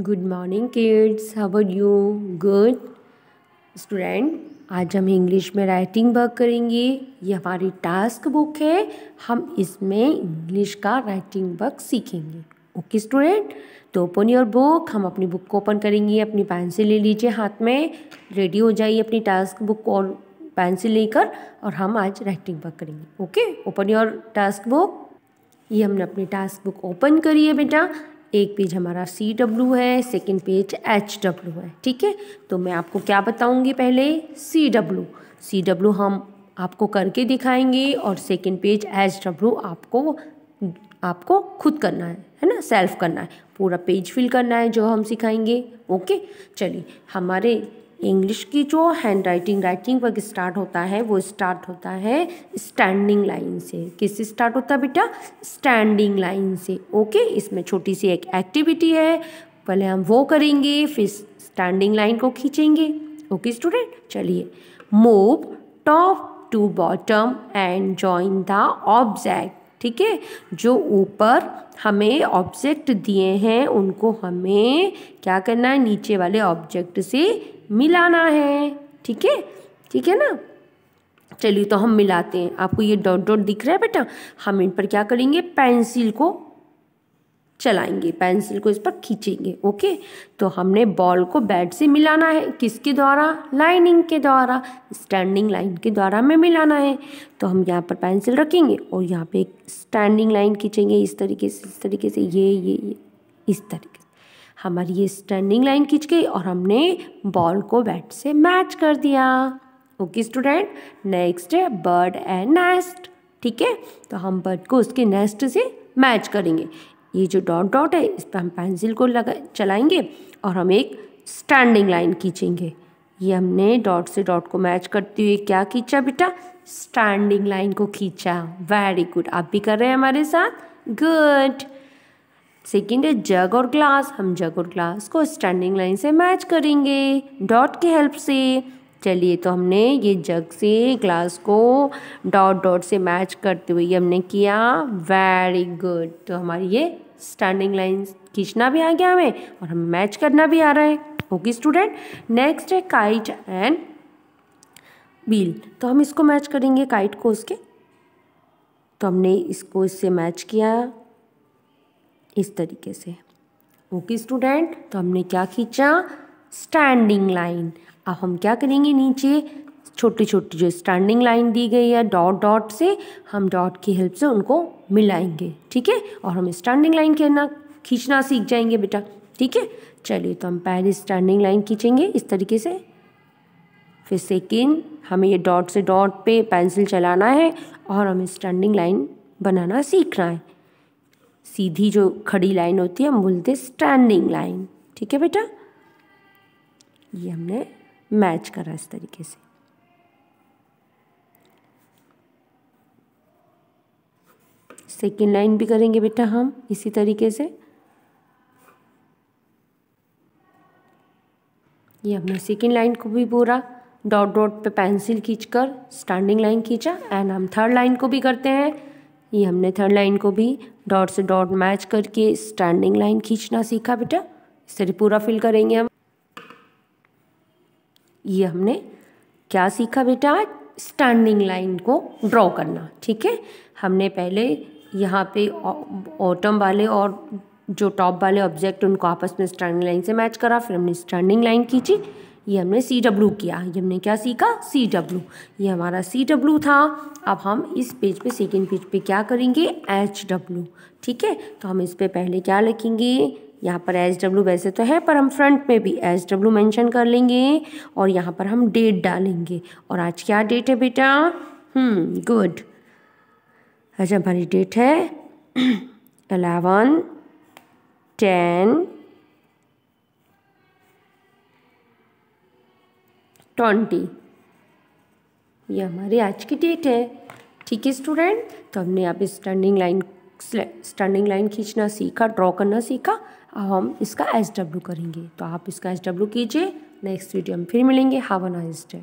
good morning kids how are you good student आज हम English में राइटिंग वर्क करेंगे ये हमारी टास्क बुक है हम इसमें इंग्लिश का राइटिंग वर्क सीखेंगे ओके स्टूडेंट तो ओपन योर बुक हम अपनी बुक को ओपन करेंगे अपनी पेंसिल ले लीजिए हाथ में रेडी हो जाइए अपनी टास्क बुक और पेंसिल लेकर और हम आज राइटिंग वर्क करेंगे okay open your task book ये हमने अपनी टास्क बुक ओपन करी है बेटा एक पेज हमारा सी डब्ल्यू है सेकेंड पेज एच डब्ल्यू है ठीक है तो मैं आपको क्या बताऊँगी पहले सी डब्ल्यू सी डब्ल्यू हम आपको करके दिखाएंगे और सेकेंड पेज एच डब्ल्यू आपको आपको खुद करना है है ना सेल्फ करना है पूरा पेज फिल करना है जो हम सिखाएंगे ओके चलिए हमारे इंग्लिश की जो handwriting writing work start होता है वो स्टार्ट होता है स्टैंडिंग लाइन से किससे स्टार्ट होता है बेटा स्टैंडिंग लाइन से ओके इसमें छोटी सी एक एक्टिविटी है पहले हम वो करेंगे फिर स्टैंडिंग लाइन को खींचेंगे ओके स्टूडेंट चलिए move top to bottom and join the object ठीक है जो ऊपर हमें ऑब्जेक्ट दिए हैं उनको हमें क्या करना है नीचे वाले ऑब्जेक्ट से मिलाना है ठीक है ठीक है ना चलिए तो हम मिलाते हैं आपको ये डॉट डॉट दिख रहा है बेटा हम इन पर क्या करेंगे पेंसिल को चलाएंगे पेंसिल को इस पर खींचेंगे ओके तो हमने बॉल को बैट से मिलाना है किसके द्वारा लाइनिंग के द्वारा स्टैंडिंग लाइन के द्वारा हमें मिलाना है तो हम यहाँ पर पेंसिल रखेंगे और यहाँ पे एक स्टैंडिंग लाइन खींचेंगे इस तरीके से इस तरीके से ये ये ये इस तरीके से हमारी ये स्टैंडिंग लाइन खींच गई और हमने बॉल को बैट से मैच कर दिया ओके स्टूडेंट नेक्स्ट है बर्ड एंड नेस्ट ठीक है तो हम बर्ड को उसके नेस्ट से मैच करेंगे ये जो डॉट डॉट है इस पर हम पेंसिल को लगा चलाएंगे और हम एक स्टैंडिंग लाइन खींचेंगे ये हमने डॉट से डॉट को मैच करते हुए क्या खींचा बेटा स्टैंडिंग लाइन को खींचा वेरी गुड आप भी कर रहे हैं हमारे साथ गुड सेकेंड है जग और ग्लास हम जग और ग्लास को स्टैंडिंग लाइन से मैच करेंगे डॉट की हेल्प से चलिए तो हमने ये जग से ग्लास को डॉट डॉट से मैच करते हुए हमने किया वेरी गुड तो हमारी ये स्टैंडिंग लाइन खींचना भी आ गया हमें और हमें मैच करना भी आ रहा है ओके स्टूडेंट नेक्स्ट है काइट एंड बिल तो हम इसको मैच करेंगे काइट को उसके तो हमने इसको इससे मैच किया इस तरीके से ओके स्टूडेंट तो हमने क्या खींचा स्टैंडिंग लाइन अब हम क्या करेंगे नीचे छोटी छोटी जो स्टैंडिंग लाइन दी गई है डॉट डॉट से हम डॉट की हेल्प से उनको मिलाएंगे ठीक है और हम स्टैंडिंग लाइन कहना खींचना सीख जाएंगे बेटा ठीक है चलिए तो हम पहले स्टैंडिंग लाइन खींचेंगे इस तरीके से फिर सेकेंड हमें ये डॉट से डॉट पे पेंसिल चलाना है और हमें स्टैंडिंग लाइन बनाना सीखना है सीधी जो खड़ी लाइन होती है हम बोलते स्टैंडिंग लाइन ठीक है बेटा ये हमने मैच करा इस तरीके से सेकेंड लाइन भी करेंगे बेटा हम इसी तरीके से ये हमने सेकेंड लाइन को भी पूरा डॉट डॉट पे पेंसिल खींचकर स्टैंडिंग लाइन खींचा एंड हम थर्ड लाइन को भी करते हैं ये हमने थर्ड लाइन को भी डॉट से डॉट मैच करके स्टैंडिंग लाइन खींचना सीखा बेटा इस तरह पूरा फिल करेंगे हम ये हमने क्या सीखा बेटा स्टैंडिंग लाइन को ड्रॉ करना ठीक है हमने पहले यहाँ पे ऑटम वाले और जो टॉप वाले ऑब्जेक्ट उनको आपस में स्टैंडिंग लाइन से मैच करा फिर हमने स्टैंडिंग लाइन खींची ये हमने सी डब्ल्यू किया ये हमने क्या सीखा सी डब्ल्यू ये हमारा सी डब्ल्यू था अब हम इस पेज पे सेकेंड पेज पे क्या करेंगे एच डब्ल्यू ठीक है तो हम इस पर पहले क्या लिखेंगे यहाँ पर एच डब्ल्यू वैसे तो है पर हम फ्रंट में भी एच डब्ल्यू मैंशन कर लेंगे और यहाँ पर हम डेट डालेंगे और आज क्या डेट है बेटा गुड hmm, अच्छा हमारी डेट है अलेवन टेन ट्वेंटी ये हमारी आज की डेट है ठीक है स्टूडेंट तो हमने आप इस लाइन स्टैंडिंग लाइन खींचना सीखा ड्रॉ करना सीखा अब हम इसका एस डब्ल्यू करेंगे तो आप इसका एस डब्ल्यू कीजिए नेक्स्ट वीडियो हम फिर मिलेंगे हैव अ नाइस डे